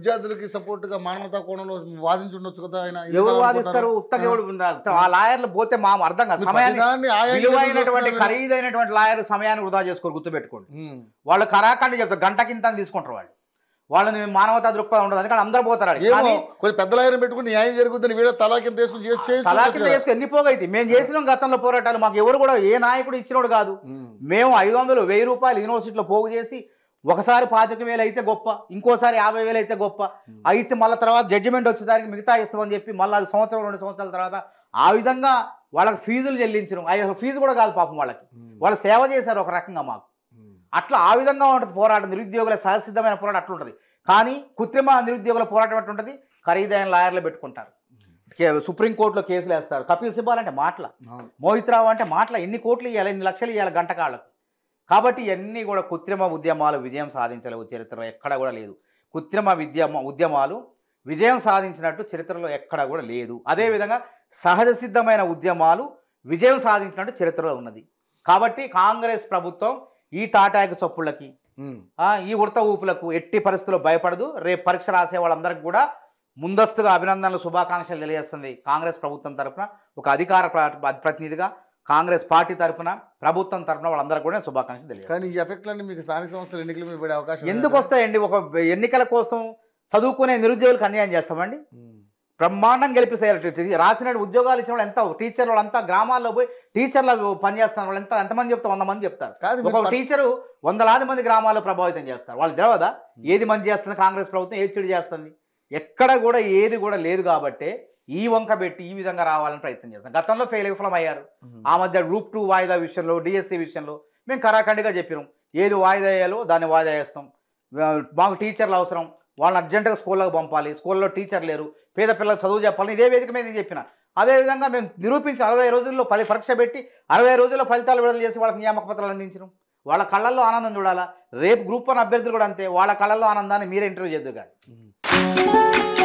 విద్యార్థులకి సపోర్ట్ గా మానవతా కోణంలో వాదించుండొచ్చు కదా ఆయన ఎవరు వాదిస్తారు ఉత్తర ఆ లాయర్లు పోతే మా అర్థం కాదు సమయాన్ని ఖరీదైనటువంటి లాయర్ సమయాన్ని వృధా చేసుకోరు గుర్తుపెట్టుకోండి వాళ్ళు కరాకండి చెప్తారు గంట కింద తీసుకుంటారు వాళ్ళు వాళ్ళని మానవతా దృక్పథం ఉండదు అందుకని అందరూ పోతారు కొంచెం పెద్ద లాయర్ పెట్టుకుని న్యాయం జరుగుతుంది వీడ తలా కింద తీసుకుని చేసి తలా కింద తీసుకుని ఎన్ని పోగైతే మేము చేసినాం గతంలో పోరాటాలు మాకు ఎవరు కూడా ఏ నాయకుడు ఇచ్చినోడు కాదు మేము ఐదు వందలు వెయ్యి రూపాయలు యూనివర్సిటీలో పోగు చేసి ఒకసారి పాతిక వేలు అయితే గొప్ప ఇంకోసారి యాభై వేలు అయితే గొప్ప అయితే మళ్ళీ తర్వాత జడ్జిమెంట్ వచ్చేదానికి మిగతా ఇస్తామని చెప్పి మళ్ళీ అది సంవత్సరం రెండు సంవత్సరాల తర్వాత ఆ విధంగా వాళ్ళకి ఫీజులు చెల్లించడం అది అసలు ఫీజు కూడా కాదు పాపం వాళ్ళకి వాళ్ళు సేవ చేశారు ఒక రకంగా మాకు అట్లా ఆ విధంగా ఉంటుంది పోరాటం నిరుద్యోగుల సహసిద్ధమైన పోరాటం అట్లా ఉంటుంది కానీ కృత్రిమ నిరుద్యోగుల పోరాటం ఎట్లా ఉంటుంది ఖరీదైన లాయర్లు పెట్టుకుంటారు సుప్రీంకోర్టులో కేసులు వేస్తారు కపిల్ సిబాల్ అంటే మాటల మోహిత్ రావు అంటే మాటల ఎన్ని కోట్లు ఇవ్వాలి ఎన్ని లక్షలు ఇవ్వాలి గంటకాళ్ళకు కాబట్టి ఇవన్నీ కూడా కృత్రిమ ఉద్యమాలు విజయం సాధించలేవు చరిత్రలో ఎక్కడా కూడా లేదు కృత్రిమ విద్యమ ఉద్యమాలు విజయం సాధించినట్టు చరిత్రలో ఎక్కడా కూడా లేదు అదేవిధంగా సహజ సిద్ధమైన ఉద్యమాలు విజయం సాధించినట్టు చరిత్రలో ఉన్నది కాబట్టి కాంగ్రెస్ ప్రభుత్వం ఈ తాటాకి చొప్పులకి ఈ ఉడత ఊపులకు ఎట్టి పరిస్థితుల్లో భయపడదు రేపు పరీక్ష రాసే వాళ్ళందరికీ కూడా ముందస్తుగా అభినందనలు శుభాకాంక్షలు తెలియజేస్తుంది కాంగ్రెస్ ప్రభుత్వం తరఫున ఒక అధికార ప్రతినిధిగా కాంగ్రెస్ పార్టీ తరఫున ప్రభుత్వం తరఫున వాళ్ళందరూ కూడా శుభాకాంక్షలు తెలియదు కానీ ఈ ఎఫెక్ట్లన్నీ మీకు స్థానిక సంస్థల ఎన్నికలు మీద పడే అవకాశం ఎందుకు వస్తాయండి ఒక ఎన్నికల కోసం చదువుకునే నిరుద్యోగులకు అన్యాయం చేస్తామండి బ్రహ్మాండం గెలిపిస్తాయి రాసిన ఉద్యోగాలు ఇచ్చిన వాళ్ళు ఎంత టీచర్ వాళ్ళు అంతా గ్రామాల్లో పోయి టీచర్ల పనిచేస్తున్న వాళ్ళు ఎంత ఎంతమంది చెప్తారు వంద మంది చెప్తారు ఒక టీచరు వందలాది మంది గ్రామాల్లో ప్రభావితం చేస్తారు వాళ్ళు తెలియదా ఏది మంచి చేస్తుంది కాంగ్రెస్ ప్రభుత్వం ఏది చెడు చేస్తుంది ఎక్కడ కూడా ఏది కూడా లేదు కాబట్టి ఈ వంక పెట్టి ఈ విధంగా రావాలని ప్రయత్నం చేస్తాం గతంలో ఫెయిల్ విఫలం అయ్యారు ఆ మధ్య రూప్ టూ వాయిదా విషయంలో డిఎస్సి విషయంలో మేము కరాఖండిగా చెప్పినాం ఏది వాయిదా వేయాలో దాన్ని వాయిదా వేస్తాం మాకు టీచర్లు అవసరం వాళ్ళని అర్జెంటుగా స్కూల్లోకి పంపాలి స్కూల్లో టీచర్ లేరు పేద పిల్లలకు చదువు చెప్పాలని ఇదే వేదిక మీద చెప్పిన అదేవిధంగా మేము నిరూపించి అరవై రోజుల్లో పలి పరీక్ష పెట్టి అరవై రోజుల్లో ఫలితాలు విడుదల చేసి వాళ్ళకి నియామక పత్రాలు అందించడం వాళ్ళ కళ్ళల్లో ఆనందం చూడాలా రేపు గ్రూప్ వన్ అభ్యర్థులు కూడా అంతే వాళ్ళ కళ్ళల్లో ఆనందాన్ని మీరే ఇంటర్వ్యూ చేద్దు కానీ